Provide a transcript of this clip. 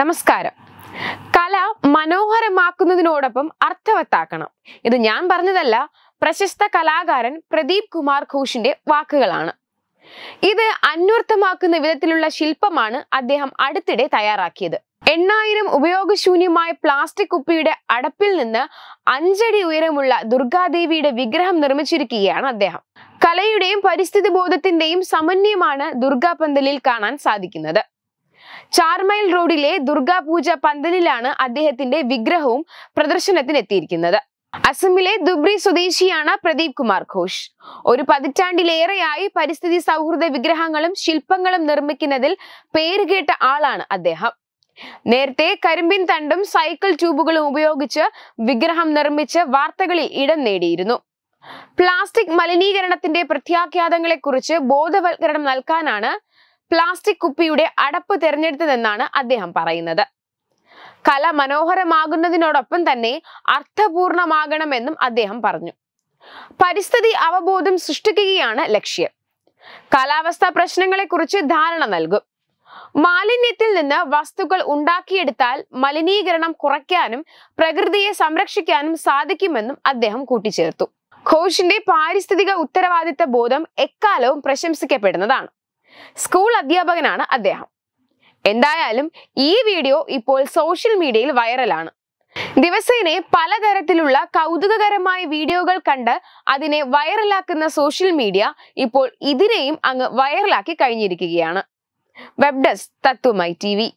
നമസ്കാരം കല മനോഹരമാക്കുന്നതിനോടൊപ്പം അർത്ഥവത്താക്കണം ഇത് ഞാൻ പറഞ്ഞതല്ല പ്രശസ്ത കലാകാരൻ പ്രദീപ് കുമാർ ഘോഷിന്റെ വാക്കുകളാണ് ഇത് അന്വർത്ഥമാക്കുന്ന വിധത്തിലുള്ള ശില്പമാണ് അദ്ദേഹം അടുത്തിടെ തയ്യാറാക്കിയത് എണ്ണായിരം ഉപയോഗശൂന്യമായ പ്ലാസ്റ്റിക് കുപ്പിയുടെ അടപ്പിൽ നിന്ന് അഞ്ചടി ഉയരമുള്ള ദുർഗാദേവിയുടെ വിഗ്രഹം നിർമ്മിച്ചിരിക്കുകയാണ് അദ്ദേഹം കലയുടെയും പരിസ്ഥിതി ബോധത്തിന്റെയും സമന്വയമാണ് ദുർഗാപന്തലിൽ കാണാൻ സാധിക്കുന്നത് ചാർമൈൽ റോഡിലെ ദുർഗാപൂജ പന്തലിലാണ് അദ്ദേഹത്തിന്റെ വിഗ്രഹവും പ്രദർശനത്തിനെത്തിയിരിക്കുന്നത് അസമിലെ ദുബ്രി സ്വദേശിയാണ് പ്രദീപ് കുമാർ ഘോഷ് ഒരു പതിറ്റാണ്ടിലേറെയായി പരിസ്ഥിതി സൗഹൃദ വിഗ്രഹങ്ങളും ശില്പങ്ങളും നിർമ്മിക്കുന്നതിൽ പേരുകേട്ട ആളാണ് അദ്ദേഹം നേരത്തെ കരിമ്പിൻ തണ്ടും സൈക്കിൾ ട്യൂബുകളും ഉപയോഗിച്ച് വിഗ്രഹം നിർമ്മിച്ച് വാർത്തകളിൽ ഇടം നേടിയിരുന്നു പ്ലാസ്റ്റിക് മലിനീകരണത്തിന്റെ കുറിച്ച് ബോധവൽക്കരണം നൽകാനാണ് പ്ലാസ്റ്റിക് കുപ്പിയുടെ അടപ്പ് തിരഞ്ഞെടുത്തതെന്നാണ് അദ്ദേഹം പറയുന്നത് കല മനോഹരമാകുന്നതിനോടൊപ്പം തന്നെ അർത്ഥപൂർണമാകണമെന്നും അദ്ദേഹം പറഞ്ഞു പരിസ്ഥിതി അവബോധം സൃഷ്ടിക്കുകയാണ് ലക്ഷ്യം കാലാവസ്ഥാ പ്രശ്നങ്ങളെക്കുറിച്ച് ധാരണ നൽകും മാലിന്യത്തിൽ നിന്ന് വസ്തുക്കൾ ഉണ്ടാക്കിയെടുത്താൽ മലിനീകരണം കുറയ്ക്കാനും പ്രകൃതിയെ സംരക്ഷിക്കാനും സാധിക്കുമെന്നും അദ്ദേഹം കൂട്ടിച്ചേർത്തു ഘോഷിന്റെ പാരിസ്ഥിതിക ഉത്തരവാദിത്ത ബോധം എക്കാലവും പ്രശംസിക്കപ്പെടുന്നതാണ് സ്കൂൾ അധ്യാപകനാണ് അദ്ദേഹം എന്തായാലും ഈ വീഡിയോ ഇപ്പോൾ സോഷ്യൽ മീഡിയയിൽ വൈറലാണ് ദിവസേനെ പലതരത്തിലുള്ള കൗതുകകരമായ വീഡിയോകൾ കണ്ട് അതിനെ വൈറലാക്കുന്ന സോഷ്യൽ മീഡിയ ഇപ്പോൾ ഇതിനെയും അങ്ങ് വൈറലാക്കി കഴിഞ്ഞിരിക്കുകയാണ് വെബ് തത്വമായി തത്വമൈ ടി